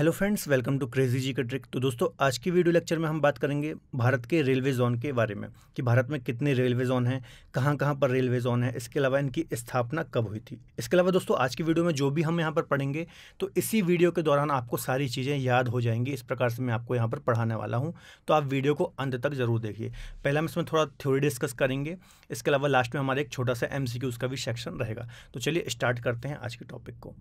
hello friends welcome to crazy ji का trick तो दोस्तों आज की वीडियो लेक्चर में हम बात करेंगे भारत के रेलवे जोन के बारे में कि भारत में कितने रेलवे जोन हैं कहाँ कहाँ पर रेलवे जोन है इसके अलावा इनकी स्थापना कब हुई थी इसके अलावा दोस्तों आज की वीडियो में जो भी हम यहाँ पर पढ़ेंगे तो इसी वीडियो के दौरान आपको सारी चीज़ें याद हो जाएंगी इस प्रकार से मैं आपको यहाँ पर पढ़ाने वाला हूँ तो आप वीडियो को अंत तक ज़रूर देखिए पहले हम इसमें थोड़ा थ्योरी डिस्कस करेंगे इसके अलावा लास्ट में हमारा एक छोटा सा एम का भी सेक्शन रहेगा तो चलिए स्टार्ट करते हैं आज के टॉपिक को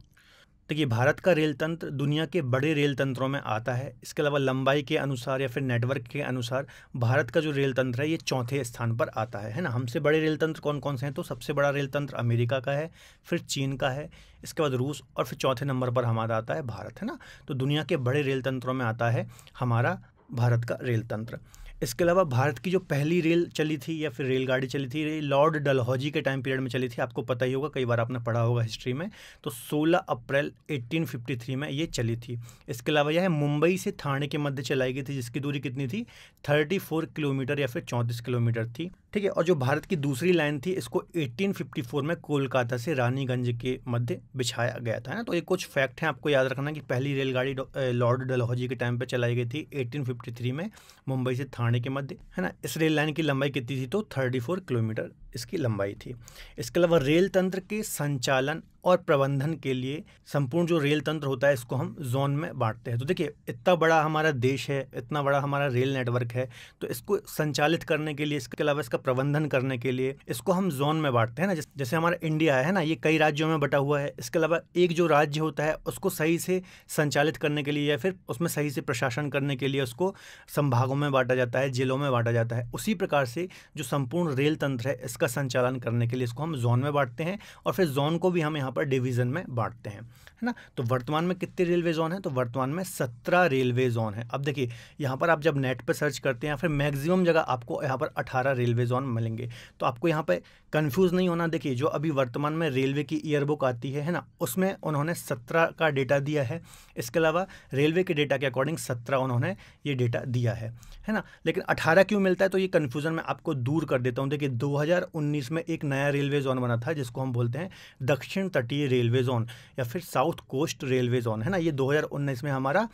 तो ये भारत का रेल तंत्र दुनिया के बड़े रेल तंत्रों में आता है इसके अलावा लंबाई के अनुसार या फिर नेटवर्क के अनुसार भारत का जो रेल तंत्र है ये चौथे स्थान पर आता है है ना हमसे बड़े रेल तंत्र कौन कौन से हैं तो सबसे बड़ा रेल तंत्र अमेरिका का है फिर चीन का है इसके बाद रूस और फिर चौथे नंबर पर हमारा आता है भारत है ना तो दुनिया के बड़े रेल तंत्रों में आता है हमारा भारत का रेल तंत्र इसके अलावा भारत की जो पहली रेल चली थी या फिर रेलगाड़ी चली थी लॉर्ड डलहौजी के टाइम पीरियड में चली थी आपको पता ही होगा कई बार आपने पढ़ा होगा हिस्ट्री में तो 16 अप्रैल 1853 में ये चली थी इसके अलावा यह मुंबई से थाने के मध्य चलाई गई थी जिसकी दूरी कितनी थी 34 किलोमीटर या फिर 34 किलोमीटर थी ठीक है और जो भारत की दूसरी लाइन थी इसको 1854 में कोलकाता से रानीगंज के मध्य बिछाया गया था ना तो ये कुछ फैक्ट हैं आपको याद रखना कि पहली रेलगाड़ी लॉर्ड डलहौजी के टाइम पे चलाई गई थी 1853 में मुंबई से थाने के मध्य है ना इस रेल लाइन की लंबाई कितनी थी तो 34 किलोमीटर इसकी लंबाई थी इसके अलावा रेल तंत्र के संचालन और प्रबंधन के लिए संपूर्ण जो रेल तंत्र होता है इसको हम जोन में बांटते हैं तो देखिए इतना बड़ा हमारा देश है इतना बड़ा हमारा रेल नेटवर्क है तो इसको संचालित करने के लिए इसके अलावा इसका प्रबंधन करने के लिए इसको हम जोन में बांटते हैं ना जैसे हमारा इंडिया है ना ये कई राज्यों में बटा हुआ है इसके अलावा एक जो राज्य होता है उसको सही से संचालित करने के लिए या फिर उसमें सही से प्रशासन करने के लिए उसको संभागों में बांटा जाता है जिलों में बांटा जाता है उसी प्रकार से जो संपूर्ण रेल तंत्र है इसका संचालन करने के लिए इसको हम जोन में बांटते हैं और फिर जोन को भी हम यहाँ यहाँ पर डिवीज़न में बांटते हैं है ना तो वर्तमान में कितने रेलवे जोन हैं तो वर्तमान में सत्रह रेलवे जोन हैं अब देखिए यहाँ पर आप जब नेट पर सर्च करते हैं या फिर मैक्सिमम जगह आपको यहाँ पर अठारह रेलवे जोन मिलेंगे तो आपको यहाँ पर कंफ्यूज नहीं होना देखिए जो अभी वर्तमान में रेलवे की ईयरबुक आती है है ना उसमें उन्होंने सत्रह का डेटा दिया है इसके अलावा रेलवे के डेटा के अकॉर्डिंग सत्रह उन्होंने ये डेटा दिया है है ना लेकिन अठारह क्यों मिलता है तो ये कन्फ्यूज़न मैं आपको दूर कर देता हूँ देखिए दो में एक नया रेलवे जोन बना था जिसको हम बोलते हैं दक्षिण तटीय रेलवे जोन या फिर साउथ कोस्ट रेलवे जोन है ना ये दो में हमारा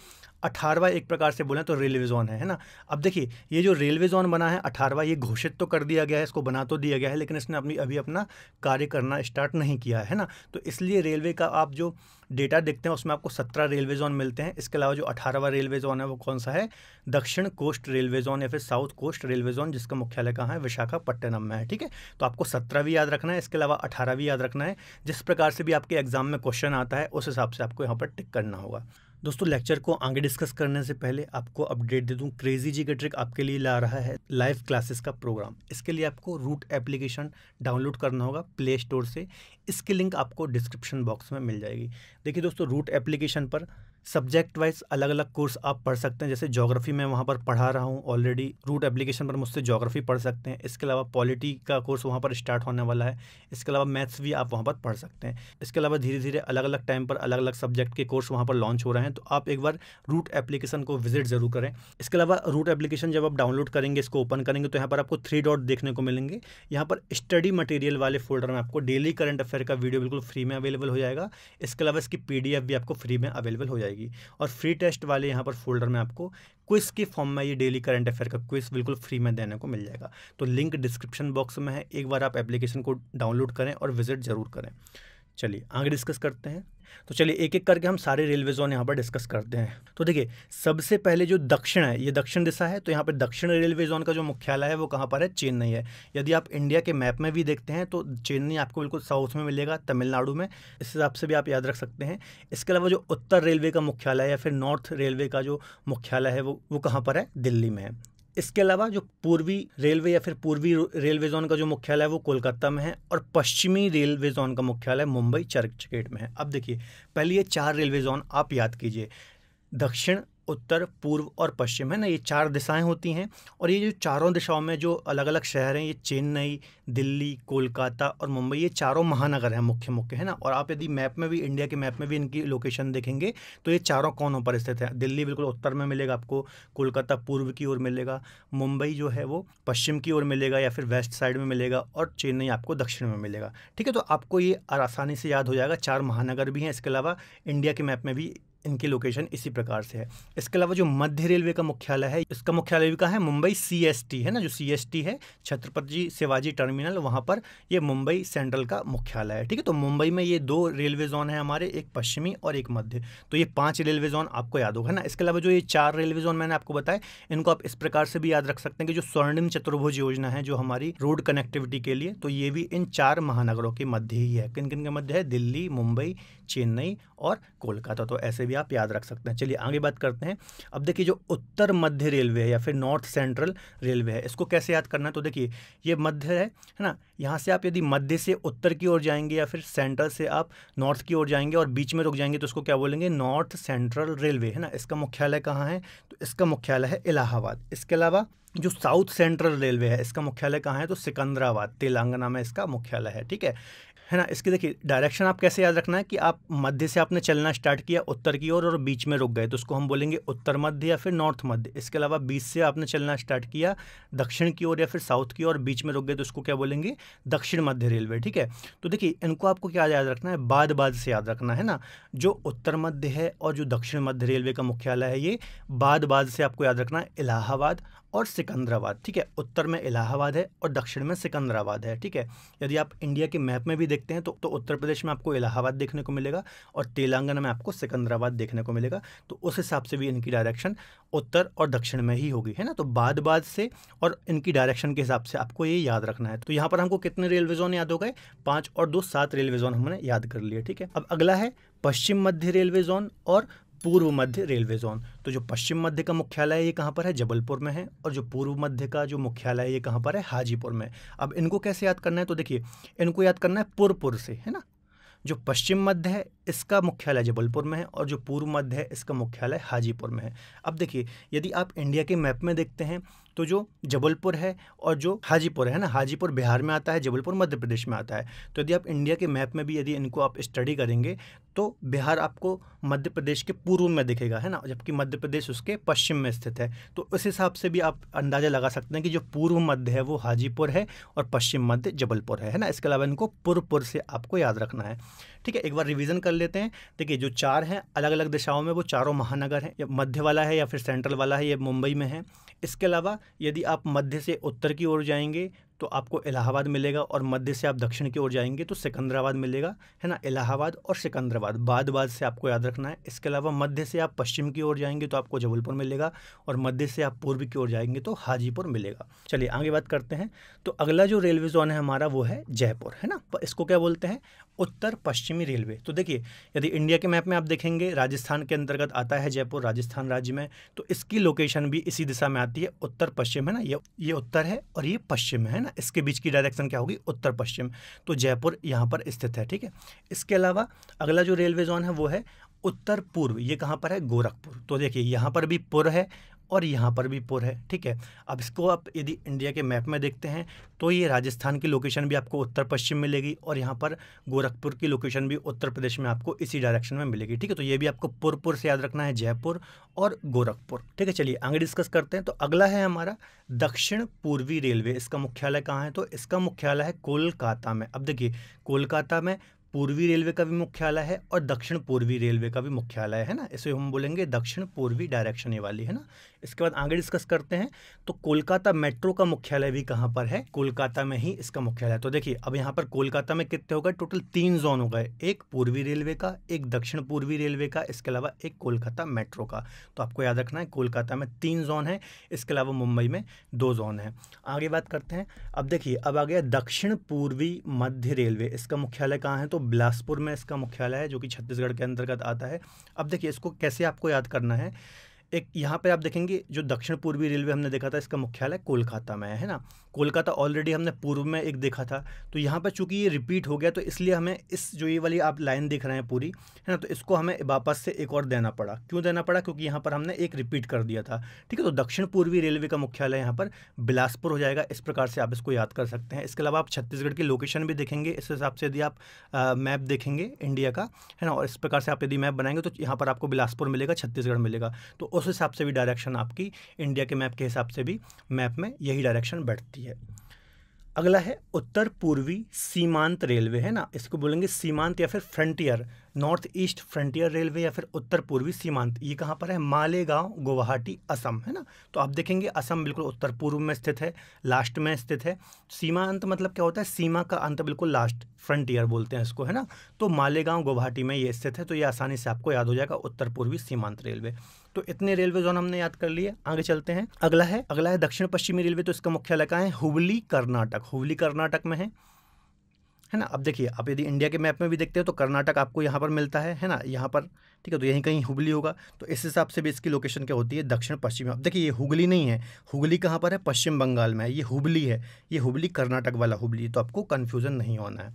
अठारवा एक प्रकार से बोले तो रेलवे जोन है है ना अब देखिए ये जो रेलवे जोन बना है अठारवा ये घोषित तो कर दिया गया है इसको बना तो दिया गया है लेकिन इसने अपनी अभी अपना कार्य करना स्टार्ट नहीं किया है ना तो इसलिए रेलवे का आप जो डेटा देखते हैं उसमें आपको सत्रह रेलवे जोन मिलते हैं इसके अलावा जो अठारहवा रेलवे जोन है वो कौन सा है दक्षिण कोस्ट रेलवे जोन या फिर साउथ कोस्ट रेलवे जोन जिसका मुख्यालय कहाँ है विशाखापट्टनम में है ठीक है तो आपको सत्रह भी याद रखना है इसके अलावा अठारह भी याद रखना है जिस प्रकार से भी आपके एग्जाम में क्वेश्चन आता है उस हिसाब से आपको यहाँ पर टिक करना होगा दोस्तों लेक्चर को आगे डिस्कस करने से पहले आपको अपडेट दे दूं क्रेजी जी का ट्रिक आपके लिए ला रहा है लाइव क्लासेस का प्रोग्राम इसके लिए आपको रूट एप्लीकेशन डाउनलोड करना होगा प्ले स्टोर से इसकी लिंक आपको डिस्क्रिप्शन बॉक्स में मिल जाएगी देखिए दोस्तों रूट एप्लीकेशन पर सब्जेक्ट वाइज अलग अलग कोर्स आप पढ़ सकते हैं जैसे जोग्राफी मैं वहाँ पर पढ़ा रहा हूँ ऑलरेडी रूट एप्लीकेशन पर मुझसे जोग्राफी पढ़ सकते हैं इसके अलावा पॉलिटी का कोर्स वहाँ पर स्टार्ट होने वाला है इसके अलावा मैथ्स भी आप वहाँ पर पढ़ सकते हैं इसके अलावा धीरे धीरे अलग अलग टाइम पर अलग अलग सब्जेक्ट के कोर्स वहाँ पर लॉन्च हो रहे हैं तो आप एक बार रूट एप्लीकेशन को विजिट ज़रूर करें इसके अलावा रूट एप्लीकेशन जब आप डाउनलोड करेंगे इसको ओपन करेंगे तो यहाँ पर आपको थ्री डॉट देखने को मिलेंगे यहाँ पर स्टडी मटेरियल वाले फोल्डर में आपको डेली करंट अफेयर का वीडियो बिल्कुल फ्री में अवेलेबल हो जाएगा इसके अलावा इसकी पी भी आपको फ्री में अवेलेबल हो जाएगी जाएगी और फ्री टेस्ट वाले यहाँ पर फोल्डर में आपको क्विज के फॉर्म में ये डेली करंट अफेयर का क्विज बिल्कुल फ्री में देने को मिल जाएगा तो लिंक डिस्क्रिप्शन बॉक्स में है एक बार आप एप्लीकेशन को डाउनलोड करें और विजिट ज़रूर करें चलिए आगे डिस्कस करते हैं तो चलिए एक एक करके हम सारे रेलवे जोन यहाँ पर डिस्कस करते हैं तो देखिए सबसे पहले जो दक्षिण है ये दक्षिण दिशा है तो यहाँ पर दक्षिण रेलवे जोन का जो मुख्यालय है वो कहाँ पर है चेन्नई है यदि आप इंडिया के मैप में भी देखते हैं तो चेन्नई आपको बिल्कुल साउथ में मिलेगा तमिलनाडु में इस हिसाब से भी आप याद रख सकते हैं इसके अलावा जो उत्तर रेलवे का मुख्यालय या फिर नॉर्थ रेलवे का जो मुख्यालय है वो वो कहाँ पर है दिल्ली में है इसके अलावा जो पूर्वी रेलवे या फिर पूर्वी रेलवे जोन का जो मुख्यालय है वो कोलकाता में है और पश्चिमी रेलवे जोन का मुख्यालय मुंबई चर्चगेट में है अब देखिए पहले ये चार रेलवे जोन आप याद कीजिए दक्षिण उत्तर पूर्व और पश्चिम है ना ये चार दिशाएं होती हैं और ये जो चारों दिशाओं में जो अलग अलग शहर हैं ये चेन्नई दिल्ली कोलकाता और मुंबई ये चारों महानगर हैं मुख्य मुख्य है ना और आप यदि मैप में भी इंडिया के मैप में भी इनकी लोकेशन देखेंगे तो ये चारों कौनों पर स्थित है दिल्ली बिल्कुल उत्तर में मिलेगा आपको कोलकाता पूर्व की ओर मिलेगा मुंबई जो है वो पश्चिम की ओर मिलेगा या फिर वेस्ट साइड में मिलेगा और चेन्नई आपको दक्षिण में मिलेगा ठीक है तो आपको ये आसानी से याद हो जाएगा चार महानगर भी हैं इसके अलावा इंडिया के मैप में भी इनकी लोकेशन इसी प्रकार से है इसके अलावा जो मध्य रेलवे का मुख्यालय है इसका मुख्यालय भी कहा है मुंबई सी है ना जो सी है छत्रपति शिवाजी टर्मिनल वहाँ पर ये मुंबई सेंट्रल का मुख्यालय है ठीक है तो मुंबई में ये दो रेलवे जोन है हमारे एक पश्चिमी और एक मध्य तो ये पाँच रेलवे जोन आपको याद होगा ना इसके अलावा जो ये चार रेलवे जोन मैंने आपको बताया इनको आप इस प्रकार से भी याद रख सकते हैं कि जो स्वर्णिम चतुर्भुज योजना है जो हमारी रोड कनेक्टिविटी के लिए तो ये भी इन चार महानगरों के मध्य ही है किन किन के मध्य है दिल्ली मुंबई चेन्नई और कोलकाता तो ऐसे भी आप याद रख सकते हैं चलिए आगे बात करते हैं अब देखिए जो उत्तर मध्य रेलवे है या फिर नॉर्थ सेंट्रल रेलवे है इसको कैसे याद करना है तो देखिए ये मध्य है है ना यहाँ से आप यदि मध्य से उत्तर की ओर जाएंगे या फिर सेंट्रल से आप नॉर्थ की ओर जाएंगे और बीच में रुक जाएंगे तो उसको क्या बोलेंगे नॉर्थ सेंट्रल रेलवे है ना इसका मुख्यालय कहाँ है तो इसका मुख्यालय है इलाहाबाद इसके अलावा जो साउथ सेंट्रल रेलवे है इसका मुख्यालय कहाँ है तो सिकंदराबाद तेलंगाना में इसका मुख्यालय है ठीक है है ना इसकी देखिए डायरेक्शन आप कैसे याद रखना है कि आप मध्य से आपने चलना स्टार्ट किया उत्तर की ओर और, और बीच में रुक गए तो उसको हम बोलेंगे उत्तर मध्य या फिर नॉर्थ मध्य इसके अलावा बीच से आपने चलना स्टार्ट किया दक्षिण की ओर या फिर साउथ की ओर बीच में रुक गए तो उसको क्या बोलेंगे दक्षिण मध्य रेलवे ठीक है तो देखिए इनको आपको क्या याद रखना है बाद बाद से याद रखना है ना जो उत्तर मध्य है और जो दक्षिण मध्य रेलवे का मुख्यालय है ये बाद बाद से आपको याद रखना है इलाहाबाद और सिकंदराबाद ठीक है उत्तर में इलाहाबाद है और दक्षिण में सिकंदराबाद है ठीक है यदि आप इंडिया के मैप में भी देखते हैं तो, तो उत्तर प्रदेश में आपको इलाहाबाद देखने को मिलेगा और तेलंगाना में आपको सिकंदराबाद देखने को मिलेगा तो उस हिसाब से भी इनकी डायरेक्शन उत्तर और दक्षिण में ही होगी है ना तो बाद बाद से और इनकी डायरेक्शन के हिसाब से आपको ये याद रखना है तो यहाँ पर हमको कितने रेलवे जोन याद हो गए पाँच और दो सात रेलवे जोन हमने याद कर लिए ठीक है अब अगला है पश्चिम मध्य रेलवे जोन और पूर्व मध्य रेलवे जोन तो जो पश्चिम मध्य का मुख्यालय ये कहाँ पर है जबलपुर में है और जो पूर्व मध्य का जो मुख्यालय ये कहाँ पर है हाजीपुर में अब इनको कैसे याद करना है तो देखिए इनको याद करना है पुरपुर से है ना जो पश्चिम मध्य है इसका मुख्यालय जबलपुर में है और जो पूर्व मध्य है इसका मुख्यालय हाजीपुर में है अब देखिए यदि आप इंडिया के मैप में देखते हैं तो जो जबलपुर है और जो हाजीपुर है ना हाजीपुर बिहार में आता है जबलपुर मध्य प्रदेश में आता है तो यदि आप इंडिया के मैप में भी यदि इनको आप स्टडी करेंगे तो बिहार आपको मध्य प्रदेश के पूर्व में दिखेगा है ना जबकि मध्य प्रदेश उसके पश्चिम में स्थित है तो उस हिसाब से भी आप अंदाज़ा लगा सकते हैं कि जो पूर्व मध्य है वो हाजीपुर है और पश्चिम मध्य जबलपुर है है ना इसके अलावा इनको पुरपुर से आपको याद रखना है ठीक है एक बार रिवीजन कर लेते हैं देखिए जो चार हैं अलग अलग दिशाओं में वो चारों महानगर हैं या मध्य वाला है या फिर सेंट्रल वाला है ये मुंबई में है इसके अलावा यदि आप मध्य से उत्तर की ओर जाएंगे तो आपको इलाहाबाद मिलेगा और मध्य से आप दक्षिण की ओर जाएंगे तो सिकंदराबाद मिलेगा है ना इलाहाबाद और सिकंदराबाद बाद बाद से आपको याद रखना है इसके अलावा मध्य से आप पश्चिम की ओर जाएंगे तो आपको जबलपुर मिलेगा और मध्य से आप पूर्व की ओर जाएंगे तो हाजीपुर मिलेगा चलिए आगे बात करते हैं तो अगला जो रेलवे जोन है हमारा वो है जयपुर है ना इसको क्या बोलते हैं उत्तर पश्चिमी रेलवे तो देखिए यदि इंडिया के मैप में आप देखेंगे राजस्थान के अंतर्गत आता है जयपुर राजस्थान राज्य में तो इसकी लोकेशन भी इसी दिशा में आती है उत्तर पश्चिम है ना ये ये उत्तर है और ये पश्चिम है ना इसके बीच की डायरेक्शन क्या होगी उत्तर पश्चिम तो जयपुर यहाँ पर स्थित है ठीक है इसके अलावा अगला जो रेलवे जोन है वो है उत्तर पूर्व ये कहाँ पर है गोरखपुर तो देखिए यहाँ पर भी पुर है और यहाँ पर भी पुर है ठीक है अब इसको आप यदि इंडिया के मैप में देखते हैं तो ये राजस्थान की लोकेशन भी आपको उत्तर पश्चिम मिलेगी और यहाँ पर गोरखपुर की लोकेशन भी उत्तर प्रदेश में आपको इसी डायरेक्शन में मिलेगी ठीक है तो ये भी आपको पुरपुर से याद रखना है जयपुर और गोरखपुर ठीक है चलिए आगे डिस्कस करते हैं तो अगला है हमारा दक्षिण पूर्वी रेलवे इसका मुख्यालय कहाँ है तो इसका मुख्यालय है कोलकाता में अब देखिए कोलकाता में पूर्वी रेलवे का भी मुख्यालय है और दक्षिण पूर्वी रेलवे का भी मुख्यालय है ना इसे हम बोलेंगे दक्षिण पूर्वी डायरेक्शन ये वाली है ना इसके बाद आगे डिस्कस करते हैं तो कोलकाता मेट्रो का मुख्यालय भी कहाँ पर है कोलकाता में ही इसका मुख्यालय तो देखिए अब यहाँ पर कोलकाता में कितने हो गए टोटल तीन जोन हो गए एक पूर्वी रेलवे का एक दक्षिण पूर्वी रेलवे का इसके अलावा एक कोलकाता मेट्रो का तो आपको याद रखना है कोलकाता में तीन जोन है इसके अलावा मुंबई में दो जोन है आगे बात करते हैं अब देखिए अब आ गया दक्षिण पूर्वी मध्य रेलवे इसका मुख्यालय कहाँ है तो बिलासपुर में इसका मुख्यालय है जो कि छत्तीसगढ़ के अंतर्गत आता है अब देखिए इसको कैसे आपको याद करना है एक यहाँ पे आप देखेंगे जो दक्षिण पूर्वी रेलवे हमने देखा था इसका मुख्यालय कोलकाता में है ना कोलकाता ऑलरेडी हमने पूर्व में एक देखा था तो यहाँ पर चूंकि ये रिपीट हो गया तो इसलिए हमें इस जो ये वाली आप लाइन देख रहे हैं पूरी है ना तो इसको हमें वापस से एक और देना पड़ा क्यों देना पड़ा क्योंकि यहाँ पर हमने एक रिपीट कर दिया था ठीक है तो दक्षिण पूर्वी रेलवे का मुख्यालय यहाँ पर बिलासपुर हो जाएगा इस प्रकार से आप इसको याद कर सकते हैं इसके अलावा आप छत्तीसगढ़ की लोकेशन भी देखेंगे इस हिसाब से यदि आप मैप देखेंगे इंडिया का है ना और इस प्रकार से आप यदि मैप बनाएंगे तो यहाँ पर आपको बिलासपुर मिलेगा छत्तीसगढ़ मिलेगा तो उस हिसाब से भी डायरेक्शन आपकी इंडिया के मैप के हिसाब से भी मैप में यही डायरेक्शन बैठती है है अगला है उत्तर पूर्वी सीमांत रेलवे है ना इसको बोलेंगे सीमांत या फिर frontier north east frontier railway या फिर उत्तर पूर्वी सीमांत ये कहाँ पर है मालेगांव गुवाहाटी असम है ना तो आप देखेंगे असम बिल्कुल उत्तर पूर्व में स्थित है लास्ट में स्थित है सीमांत मतलब क्या होता है सीमा का अंत बिल्कुल लास्ट फ्रंटियर बोलते हैं इसको है ना तो मालेगांव गुवाहाटी में ये स्थित है तो ये आसानी से आपको याद हो जाएगा उत्तर पूर्वी सीमांत रेलवे तो इतने रेलवे जोन हमने याद कर लिए आगे चलते हैं अगला है अगला है दक्षिण पश्चिमी रेलवे तो इसका मुख्यालय कहाँ है हुबली कर्नाटक हुबली कर्नाटक में है है ना अब देखिए आप यदि इंडिया के मैप में भी देखते हैं तो कर्नाटक आपको यहाँ पर मिलता है है ना यहाँ पर ठीक है तो यहीं कहीं हुगली होगा तो इस हिसाब से भी इसकी लोकेशन क्या होती है दक्षिण पश्चिम अब देखिए ये हुगली नहीं है हुगली कहाँ पर है पश्चिम बंगाल में ये हुबली है ये हुबली कर्नाटक वाला हुबली तो आपको कन्फ्यूज़न नहीं होना है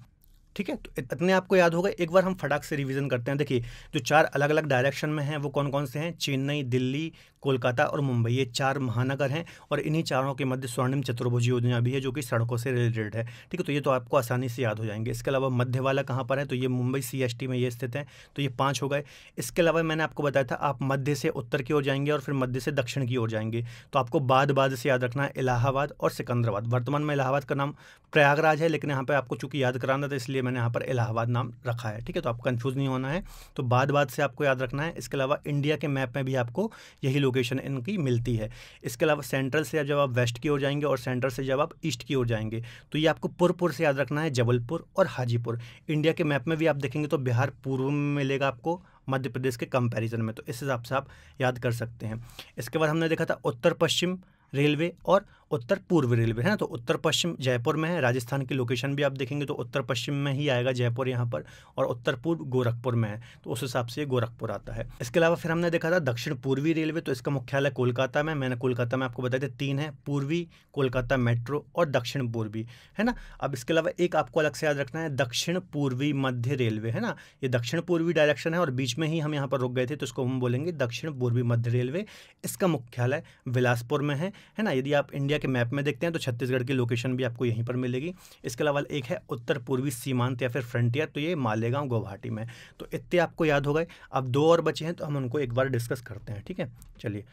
ठीक है तो इतने आपको याद होगा एक बार हम फटाक से रिवीजन करते हैं देखिए जो चार अलग अलग डायरेक्शन में हैं वो कौन कौन से हैं चेन्नई दिल्ली कोलकाता और मुंबई ये चार महानगर हैं और इन्हीं चारों के मध्य स्वर्णिम चतुर्भुज योजना भी है जो कि सड़कों से रिलेटेड है ठीक है तो ये तो आपको आसानी से याद हो जाएंगे इसके अलावा मध्य वाला कहाँ पर है तो ये मुंबई सी में ये स्थित है तो ये पाँच हो गए इसके अलावा मैंने आपको बताया था आप मध्य से उत्तर की ओर जाएंगे और फिर मध्य से दक्षिण की ओर जाएंगे तो आपको बाद बाद से याद रखना है इलाहाबाद और सिकंदराबाद वर्तमान में इलाहाबाद का नाम प्रयागराज है लेकिन यहाँ पर आपको चूंकि याद कराना था इसलिए मैंने यहाँ पर इलाहाबाद नाम रखा है ठीक है तो आप कन्फ्यूज़ नहीं होना है तो बाद बाद से आपको याद रखना है इसके अलावा इंडिया के मैप में भी आपको यही लोग लोकेशन इनकी मिलती है इसके अलावा सेंट्रल से जब आप वेस्ट की ओर जाएंगे और सेंट्रल से जब आप ईस्ट की ओर जाएंगे तो ये आपको पुरपुर से याद रखना है जबलपुर और हाजीपुर इंडिया के मैप में भी आप देखेंगे तो बिहार पूर्व में मिलेगा आपको मध्य प्रदेश के कंपैरिजन में तो इस हिसाब से आप याद कर सकते हैं इसके बाद हमने देखा था उत्तर पश्चिम रेलवे और उत्तर पूर्व रेलवे है ना तो उत्तर पश्चिम जयपुर में है राजस्थान की लोकेशन भी आप देखेंगे तो उत्तर पश्चिम में ही आएगा जयपुर यहाँ पर और उत्तर पूर्व गोरखपुर में है तो उस हिसाब से गोरखपुर आता है इसके अलावा फिर हमने देखा था दक्षिण पूर्वी रेलवे तो इसका मुख्यालय कोलकाता में मैंने कोलकाता में आपको बताया था तीन है पूर्वी कोलकाता मेट्रो और दक्षिण पूर्वी है ना अब इसके अलावा एक आपको अलग से याद रखना है दक्षिण पूर्वी मध्य रेलवे है ना ये दक्षिण पूर्वी डायरेक्शन है और बीच में ही हम यहाँ पर रुक गए थे तो इसको हम बोलेंगे दक्षिण पूर्वी मध्य रेलवे इसका मुख्यालय बिलासपुर में है है ना यदि आप इंडिया इंडिया के मैप में देखते हैं तो छत्तीसगढ़ की लोकेशन भी आपको यहीं पर मिलेगी इसके अलावा एक है उत्तर पूर्वी सीमांत या फिर फ्रंटियर तो ये मालेगांव गुवाहाटी में तो इतने आपको याद हो गए अब दो और बचे हैं तो हम उनको एक बार डिस्कस करते हैं ठीक है चलिए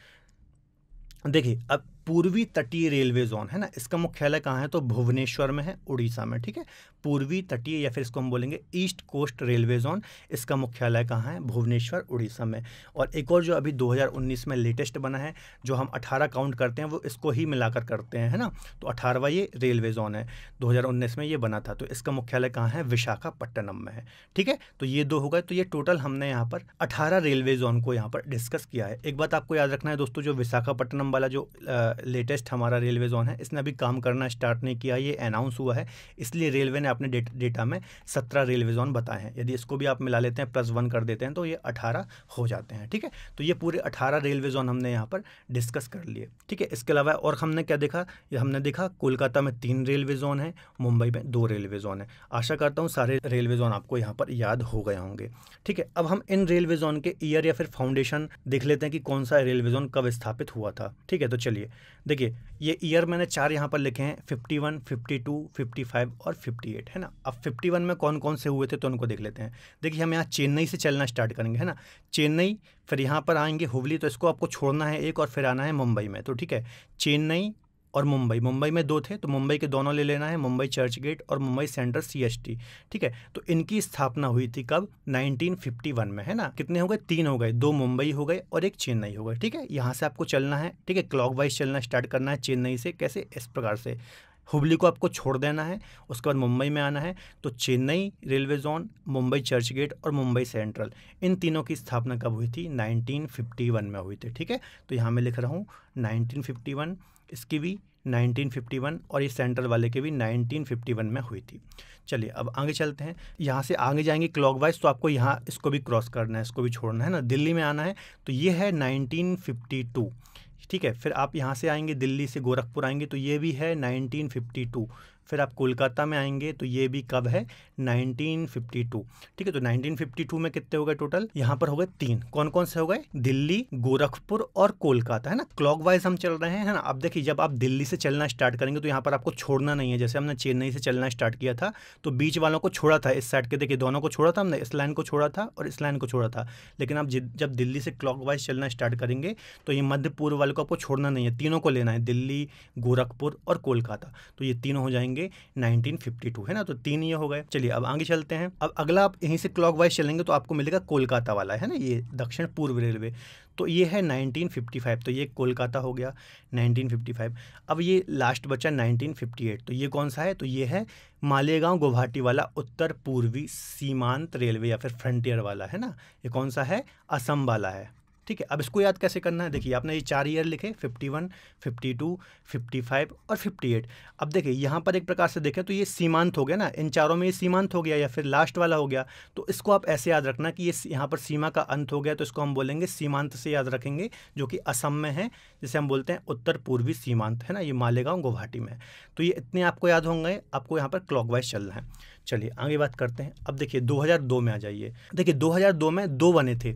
देखिए अब पूर्वी तटीय रेलवे जोन है ना इसका मुख्यालय कहाँ है तो भुवनेश्वर में है उड़ीसा में ठीक है पूर्वी तटीय या फिर इसको हम बोलेंगे ईस्ट कोस्ट रेलवे जोन इसका मुख्यालय कहाँ है भुवनेश्वर उड़ीसा में और एक और जो अभी 2019 में लेटेस्ट बना है जो हम 18 काउंट करते हैं वो इसको ही मिलाकर करते हैं है ना तो अठारहवा ये रेलवे जोन है 2019 में ये बना था तो इसका मुख्यालय कहाँ है विशाखापट्टनम में है ठीक है तो ये दो हो गए तो ये टोटल हमने यहाँ पर अठारह रेलवे जोन को यहाँ पर डिस्कस किया है एक बात आपको याद रखना है दोस्तों जो विशाखापट्टनम वाला जो लेटेस्ट हमारा रेलवे जोन है इसने अभी काम करना स्टार्ट नहीं किया ये अनाउंस हुआ है इसलिए रेलवे ने आपने डेटा में सत्रह रेलवे जोन बताए हैं यदि इसको भी आप मिला लेते हैं प्लस वन कर देते हैं तो ये अठारह हो जाते हैं ठीक है तो ये पूरे अठारह रेलवे जोन हमने यहाँ पर डिस्कस कर लिए ठीक है इसके अलावा और हमने क्या देखा हमने देखा कोलकाता में तीन रेलवे जोन है मुंबई में दो रेलवे जोन है आशा करता हूँ सारे रेलवे जोन आपको यहाँ पर याद हो गए होंगे ठीक है अब हम इन रेलवे जोन के ईयर या फिर फाउंडेशन देख लेते हैं कि कौन सा रेलवे जोन कब स्थापित हुआ था ठीक है तो चलिए देखिए ये ईयर मैंने चार यहाँ पर लिखे हैं fifty one fifty two fifty five और फिफ्टी एट है ना अब फिफ्टी वन में कौन कौन से हुए थे तो उनको देख लेते हैं देखिए हम यहाँ चेन्नई से चलना स्टार्ट करेंगे है ना चेन्नई फिर यहाँ पर आएंगे हुबली तो इसको आपको छोड़ना है एक और फिर आना है मुंबई में तो ठीक है चेन्नई और मुंबई मुंबई में दो थे तो मुंबई के दोनों ले लेना है मुंबई चर्च गेट और मुंबई सेंट्रल सीएसटी ठीक है तो इनकी स्थापना हुई थी कब 1951 में है ना कितने हो गए तीन हो गए दो मुंबई हो गए और एक चेन्नई हो गए ठीक है यहां से आपको चलना है ठीक है क्लॉकवाइज चलना स्टार्ट करना है चेन्नई से कैसे इस प्रकार से हुबली को आपको छोड़ देना है उसके बाद मुंबई में आना है तो Chennai railway zone Mumbai Churchgate और मुंबई सेंट्रल इन तीनों की स्थापना कब हुई थी 1951 में हुई थी ठीक है तो यहाँ मैं लिख रहा हूँ 1951 इसकी भी 1951 और ये सेंट्रल वाले के भी 1951 में हुई थी चलिए अब आगे चलते हैं यहाँ से आगे जाएंगे क्लॉकवाइज तो आपको यहाँ इसको भी क्रॉस करना है इसको भी छोड़ना है ना दिल्ली में आना है तो ये है 1952 ठीक है फिर आप यहाँ से आएंगे दिल्ली से गोरखपुर आएंगे तो ये भी है 1952 फिर आप कोलकाता में आएंगे तो ये भी कब है 1952 ठीक है तो 1952 में कितने हो गए टोटल यहाँ पर हो गए तीन कौन कौन से हो गए दिल्ली गोरखपुर और कोलकाता है ना क्लॉक वाइज हम चल रहे हैं ना आप देखिए जब आप दिल्ली से चलना स्टार्ट करेंगे तो यहाँ पर आपको छोड़ना नहीं है जैसे हमने चेन्नई से चलना स्टार्ट किया था तो बीच वालों को छोड़ा था इस साइड के देखिए दोनों को छोड़ा था हमने इस लाइन को छोड़ा था और इस लाइन को छोड़ा था लेकिन आप जब दिल्ली से क्लॉक वाइज चलना स्टार्ट करेंगे तो ये मध्य पूर्व वाले को आपको छोड़ना नहीं है तीनों को लेना है दिल्ली गोरखपुर और कोलकाता तो ये तीनों हो जाएंगे होंगे 1952 है ना तो तीन ये हो गए चलिए अब आगे चलते हैं अब अगला आप यहीं से क्लॉक चलेंगे तो आपको मिलेगा कोलकाता वाला है ना ये दक्षिण पूर्व रेलवे तो ये है 1955 तो ये कोलकाता हो गया 1955 अब ये लास्ट बचा 1958 तो ये कौन सा है तो ये है मालेगांव गुवाहाटी वाला उत्तर पूर्वी सीमांत रेलवे या फिर फ्रंटियर वाला है ना ये कौन सा है असम वाला है ठीक है अब इसको याद कैसे करना है देखिए आपने ये चार ईयर लिखे 51, 52, 55 और 58 अब देखिए यहाँ पर एक प्रकार से देखें तो ये सीमांत हो गया ना इन चारों में ये सीमांत हो गया या फिर लास्ट वाला हो गया तो इसको आप ऐसे याद रखना कि ये यहाँ पर सीमा का अंत हो गया तो इसको हम बोलेंगे सीमांत से याद रखेंगे जो कि असम में है जिसे हम बोलते हैं उत्तर पूर्वी सीमांत है ना ये मालेगाँव गुवाहाटी में तो ये इतने आपको याद होंगे आपको यहाँ पर क्लॉकवाइज चलना है चलिए आगे बात करते हैं अब देखिए 2002 में आ जाइए देखिए 2002 में दो बने थे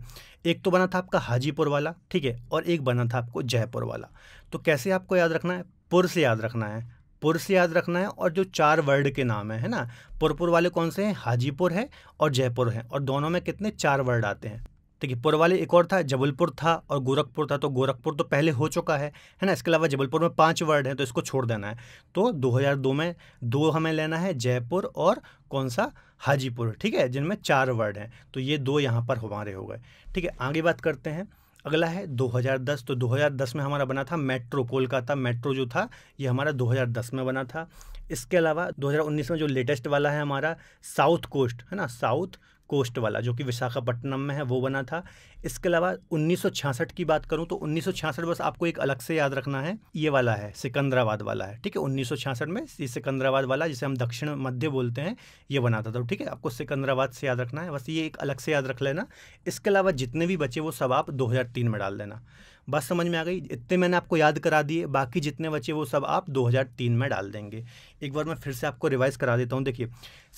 एक तो बना था आपका हाजीपुर वाला ठीक है और एक बना था आपको जयपुर वाला तो कैसे आपको याद रखना है पुर से याद रखना है पुर से याद रखना है और जो चार वर्ड के नाम है है ना पुरपुर वाले कौन से हैं हाजीपुर है और जयपुर है और दोनों में कितने चार वर्ड आते हैं देखिए तो पुर वाले एक और था जबलपुर था और गोरखपुर था तो गोरखपुर तो पहले हो चुका है है ना इसके अलावा जबलपुर में पांच वर्ड हैं तो इसको छोड़ देना है तो 2002 में दो हमें लेना है जयपुर और कौन सा हाजीपुर ठीक है जिनमें चार वर्ड हैं तो ये दो यहाँ पर हमारे हो गए ठीक है आगे बात करते हैं अगला है 2010 तो 2010 में हमारा बना था मेट्रो कोलकाता मेट्रो जो था ये हमारा 2010 में बना था इसके अलावा 2019 में जो लेटेस्ट वाला है हमारा साउथ कोस्ट है ना साउथ कोस्ट वाला जो कि विशाखापट्टनम में है वो बना था इसके अलावा 1966 की बात करूं तो 1966 बस आपको एक अलग से याद रखना है ये वाला है सिकंदराबाद वाला है ठीक है 1966 में ये सिकंदराबाद वाला जिसे हम दक्षिण मध्य बोलते हैं ये बना था तो ठीक है आपको सिकंदराबाद से याद रखना है बस ये एक अलग से याद रख लेना इसके अलावा जितने भी बचे वो सब आप दो में डाल देना बात समझ में आ गई इतने मैंने आपको याद करा दिए बाकी जितने बचे वो सब आप 2003 में डाल देंगे एक बार मैं फिर से आपको रिवाइज़ करा देता हूँ देखिए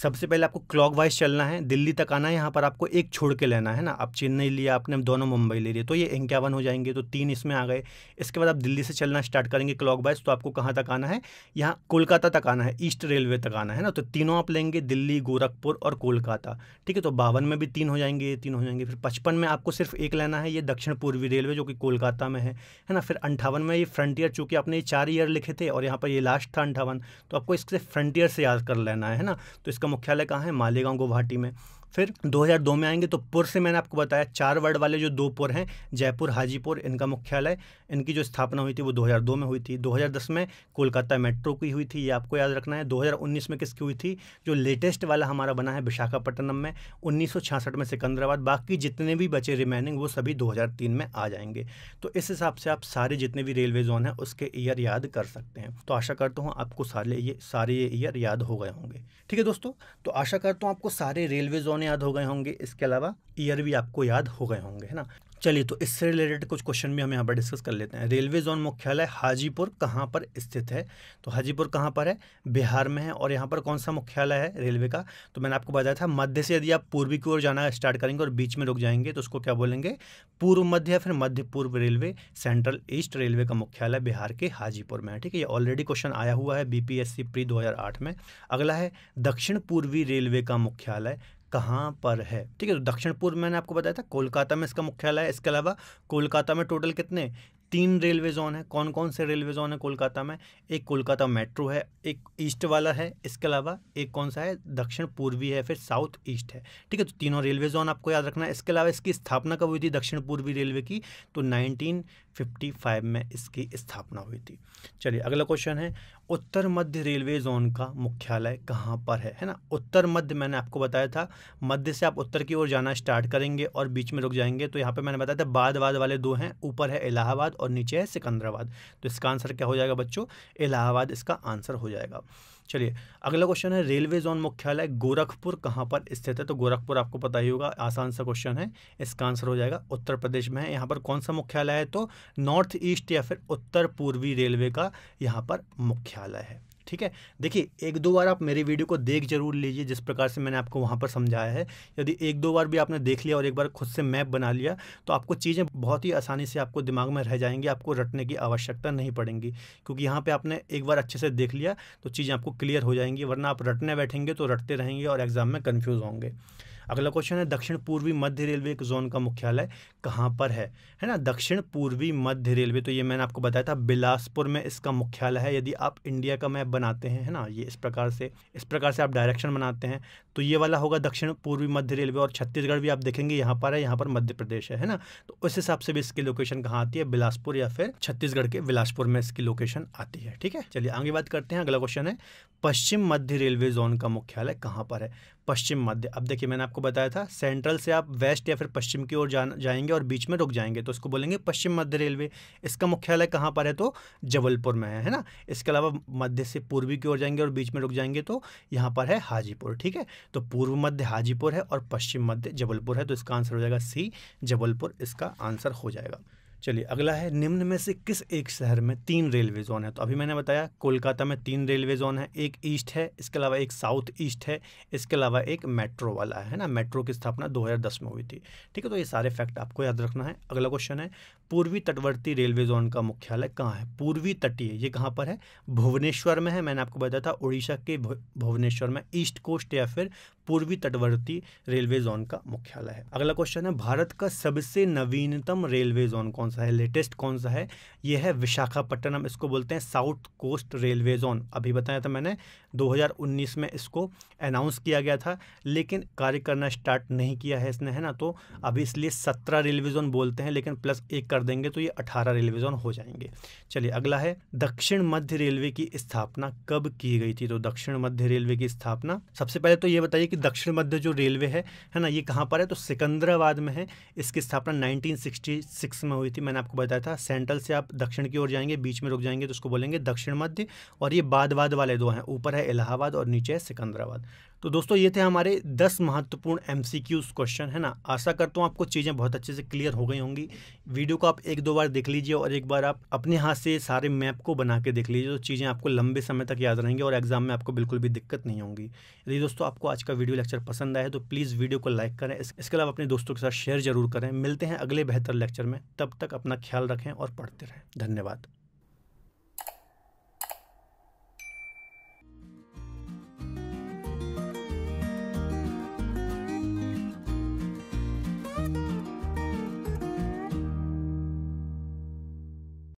सबसे पहले आपको क्लॉक वाइज चलना है दिल्ली तक आना है यहाँ पर आपको एक छोड़ के लेना है ना आप चेन्नई लिया आपने दोनों मुंबई ले लिए तो ये इक्यावन हो जाएंगे तो तीन इसमें आ गए इसके बाद आप दिल्ली से चलना स्टार्ट करेंगे क्लॉक वाइज तो आपको कहाँ तक आना है यहाँ कोलकाता तक आना है ईस्ट रेलवे तक आना है ना तो तीनों आप लेंगे दिल्ली गोरखपुर और कोलकाता ठीक है तो बावन में भी तीन हो जाएंगे तीन हो जाएंगे फिर पचपन में आपको सिर्फ एक लेना है ये दक्षिण पूर्वी रेलवे जो कि कोलकाता सत्रह में है है ना फिर अंठावन में ये फ्रंटियर चूंकि आपने ये चार ईयर लिखे थे और यहाँ पर ये लास्ट था अंठावन तो आपको इससे फ्रंटियर से याद कर लेना है ना तो इसका मुख्यालय कहाँ है मालेगाँव गुवाहाटी में फिर 2002 में आएंगे तो पुर से मैंने आपको बताया चार वर्ड वाले जो दो पुर हैं जयपुर हाजीपुर इनका मुख्यालय इनकी जो स्थापना हुई थी वो 2002 में हुई थी 2010 में कोलकाता मेट्रो की हुई थी ये आपको याद रखना है 2019 में किसकी हुई थी जो लेटेस्ट वाला हमारा बना है विशाखापट्टनम में उन्नीस में सिकंदराबाद बाकी जितने भी बचे रिमेनिंग वो सभी दो में आ जाएंगे तो इस हिसाब से आप सारे जितने भी रेलवे जोन हैं उसके ईयर याद कर सकते हैं तो आशा करता हूँ आपको सारे ये सारे ये ईयर याद हो गए होंगे ठीक है दोस्तों तो आशा करता हूँ आपको सारे रेलवे जोन पुराने याद हो गए होंगे इसके अलावा ईयर भी आपको याद हो गए होंगे है ना चलिए तो इससे रिलेटेड कुछ क्वेश्चन भी हम यहाँ पर डिस्कस कर लेते हैं रेलवे जोन मुख्यालय हाजीपुर कहाँ पर स्थित है तो हाजीपुर कहाँ पर है बिहार में है और यहाँ पर कौन सा मुख्यालय है रेलवे का तो मैंने आपको बताया था मध्य से यदि आप पूर्वी की ओर जाना स्टार्ट करेंगे और बीच में रुक जाएंगे तो उसको क्या बोलेंगे पूर्व मध्य या फिर मध्य पूर्व रेलवे सेंट्रल ईस्ट रेलवे का मुख्यालय बिहार के हाजीपुर में है ठीक है ये ऑलरेडी क्वेश्चन आया हुआ है बी प्री दो में अगला है दक्षिण पूर्वी रेलवे का मुख्यालय कहाँ पर है ठीक है तो दक्षिण पूर्व मैंने आपको बताया था कोलकाता में इसका मुख्यालय है इसके अलावा कोलकाता में टोटल कितने तीन रेलवे जोन है कौन कौन से रेलवे जोन है कोलकाता में एक कोलकाता मेट्रो है एक ईस्ट वाला है इसके अलावा एक कौन सा है दक्षिण पूर्वी है फिर साउथ ईस्ट है ठीक है तो तीनों रेलवे जोन आपको याद रखना है इसके अलावा इसकी स्थापना कब हुई थी दक्षिण पूर्वी रेलवे की तो नाइनटीन 1955 में इसकी स्थापना हुई थी चलिए अगला क्वेश्चन है उत्तर मध्य रेलवे जोन का मुख्यालय कहाँ पर है है ना उत्तर मध्य मैंने आपको बताया था मध्य से आप उत्तर की ओर जाना स्टार्ट करेंगे और बीच में रुक जाएंगे तो यहाँ पे मैंने बताया था बाद बाद वाले दो हैं ऊपर है इलाहाबाद और नीचे है सिकंदराबाद तो इसका आंसर क्या हो जाएगा बच्चों इलाहाबाद इसका आंसर हो जाएगा चलिए अगला क्वेश्चन है रेलवे जोन मुख्यालय गोरखपुर कहाँ पर स्थित है तो गोरखपुर आपको पता ही होगा आसान सा क्वेश्चन है इसका आंसर हो जाएगा उत्तर प्रदेश में है यहाँ पर कौन सा मुख्यालय है तो नॉर्थ ईस्ट या फिर उत्तर पूर्वी रेलवे का यहाँ पर मुख्यालय है ठीक है देखिए एक दो बार आप मेरी वीडियो को देख जरूर लीजिए जिस प्रकार से मैंने आपको वहाँ पर समझाया है यदि एक दो बार भी आपने देख लिया और एक बार खुद से मैप बना लिया तो आपको चीज़ें बहुत ही आसानी से आपको दिमाग में रह जाएंगी आपको रटने की आवश्यकता नहीं पड़ेगी क्योंकि यहाँ पर आपने एक बार अच्छे से देख लिया तो चीज़ें आपको क्लियर हो जाएंगी वरना आप रटने बैठेंगे तो रटते रहेंगे और एग्ज़ाम में कन्फ्यूज़ होंगे अगला क्वेश्चन है दक्षिण पूर्वी मध्य रेलवे के जोन का मुख्यालय कहाँ पर है है ना दक्षिण पूर्वी मध्य रेलवे तो ये मैंने आपको बताया था बिलासपुर में इसका मुख्यालय है यदि आप इंडिया का मैप बनाते हैं है ना ये इस प्रकार से इस प्रकार से आप डायरेक्शन बनाते हैं तो ये वाला होगा दक्षिण पूर्वी मध्य रेलवे और छत्तीसगढ़ भी आप देखेंगे यहाँ पर है यहाँ पर मध्य प्रदेश है है ना तो उस हिसाब से भी इसकी लोकेशन कहाँ आती है बिलासपुर या फिर छत्तीसगढ़ के बिलासपुर में इसकी लोकेशन आती है ठीक है चलिए आगे बात करते हैं अगला क्वेश्चन है पश्चिम मध्य रेलवे जोन का मुख्यालय कहाँ पर है पश्चिम मध्य अब देखिए मैंने आपको बताया था सेंट्रल से आप वेस्ट या फिर पश्चिम की ओर जा, जाएंगे और बीच में रुक जाएंगे तो इसको बोलेंगे पश्चिम मध्य रेलवे इसका मुख्यालय कहाँ पर है तो जबलपुर में है है ना इसके अलावा मध्य से पूर्वी की ओर जाएंगे और बीच में रुक जाएंगे तो यहाँ पर है हाजीपुर ठीक है तो पूर्व मध्य हाजीपुर है और पश्चिम मध्य जबलपुर है तो इसका आंसर हो जाएगा सी जबलपुर इसका आंसर हो जाएगा चलिए अगला है निम्न में से किस एक शहर में तीन रेलवे जोन है तो अभी मैंने बताया कोलकाता में तीन रेलवे जोन है एक ईस्ट है इसके अलावा एक साउथ ईस्ट है इसके अलावा एक मेट्रो वाला है ना मेट्रो की स्थापना 2010 में हुई थी ठीक है तो ये सारे फैक्ट आपको याद रखना है अगला क्वेश्चन है पूर्वी तटवर्ती रेलवे जोन का मुख्यालय कहाँ है पूर्वी तटीय ये कहाँ पर है भुवनेश्वर में है मैंने आपको बताया था उड़ीसा के भुवनेश्वर में ईस्ट कोस्ट या फिर पूर्वी तटवर्ती रेलवे जोन का मुख्यालय है अगला क्वेश्चन है भारत का सबसे नवीनतम रेलवे जोन कौन सा है लेटेस्ट कौन सा है यह है विशाखापट्टनम इसको बोलते हैं साउथ कोस्ट रेलवे जोन अभी बताया था मैंने 2019 में इसको अनाउंस किया गया था लेकिन कार्य करना स्टार्ट नहीं किया है इसने है ना तो अभी इसलिए 17 रेलवे जोन बोलते हैं लेकिन प्लस एक कर देंगे तो ये 18 रेलवे जोन हो जाएंगे चलिए अगला है दक्षिण मध्य रेलवे की स्थापना कब की गई थी तो दक्षिण मध्य रेलवे की स्थापना सबसे पहले तो ये बताइए कि दक्षिण मध्य जो रेलवे है है ना ये कहाँ पर है तो सिकंदराबाद में है इसकी स्थापना नाइनटीन में हुई थी मैंने आपको बताया था सेंट्रल से आप दक्षिण की ओर जाएंगे बीच में रुक जाएंगे तो उसको बोलेंगे दक्षिण मध्य और ये बाद बाद वाले दो हैं ऊपर है है इलाहाबाद और नीचे है सिकंदराबाद तो दोस्तों ये थे हमारे 10 महत्वपूर्ण एम क्वेश्चन है ना आशा करता हूँ आपको चीज़ें बहुत अच्छे से क्लियर हो गई होंगी वीडियो को आप एक दो बार देख लीजिए और एक बार आप अपने हाथ से सारे मैप को बना के देख लीजिए तो चीज़ें आपको लंबे समय तक याद रहेंगी और एग्जाम में आपको बिल्कुल भी दिक्कत नहीं होंगी यदि दोस्तों आपको आज का वीडियो लेक्चर पसंद आया तो प्लीज़ वीडियो को लाइक करें इसके अलावा अपने दोस्तों के साथ शेयर जरूर करें मिलते हैं अगले बेहतर लेक्चर में तब तक अपना ख्याल रखें और पढ़ते रहें धन्यवाद